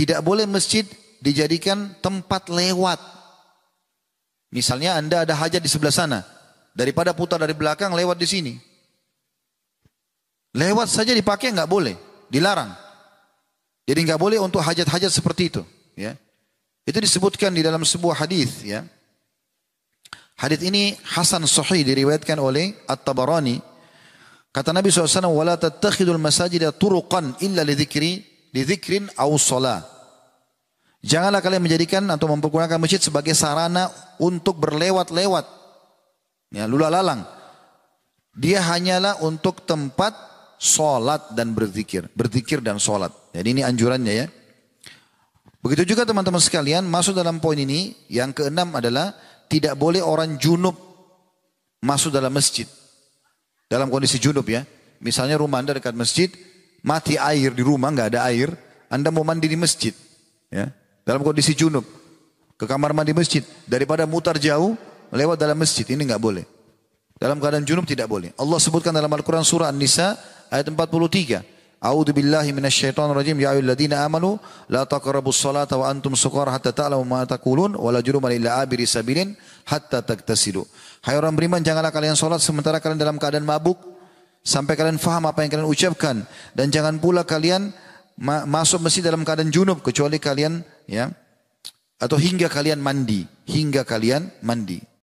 Tidak boleh masjid dijadikan tempat lewat. Misalnya Anda ada hajat di sebelah sana. Daripada putar dari belakang lewat di sini. Lewat saja dipakai nggak boleh, dilarang. Jadi nggak boleh untuk hajat-hajat seperti itu. Ya. Itu disebutkan di dalam sebuah hadis. Ya. Hadis ini Hasan Sahih diriwayatkan oleh At-Tabarani. Kata Nabi SAW, وَلَا تَتَّخِذُ الْمَسَاجِدَ تُرُقًا إِلَّا لِذِكْرِي Dizikrin au Janganlah kalian menjadikan atau mempergunakan masjid sebagai sarana untuk berlewat-lewat. Ya, lula lalang. Dia hanyalah untuk tempat sholat dan berzikir. Berzikir dan sholat. Jadi ini anjurannya ya. Begitu juga teman-teman sekalian, masuk dalam poin ini, yang keenam adalah tidak boleh orang junub masuk dalam masjid. Dalam kondisi junub ya. Misalnya rumah Anda dekat masjid, mati air di rumah, nggak ada air, Anda mau mandi di masjid, ya, dalam kondisi junub, ke kamar mandi masjid, daripada mutar jauh, lewat dalam masjid, ini nggak boleh. Dalam keadaan junub tidak boleh. Allah sebutkan dalam Al-Quran surah An-Nisa ayat 43. A'udzu billahi minasyaitonir rajim ya ayyuhalladzina amanu la taqrabus salata wa antum sukara hatta ta'lamu ma taqulun wa la juruman illa abiri sabilin hatta taktasidu. Hai orang beriman janganlah kalian salat sementara kalian dalam keadaan mabuk sampai kalian faham apa yang kalian ucapkan dan jangan pula kalian ma masuk mesin dalam keadaan junub kecuali kalian ya atau hingga kalian mandi, hingga kalian mandi.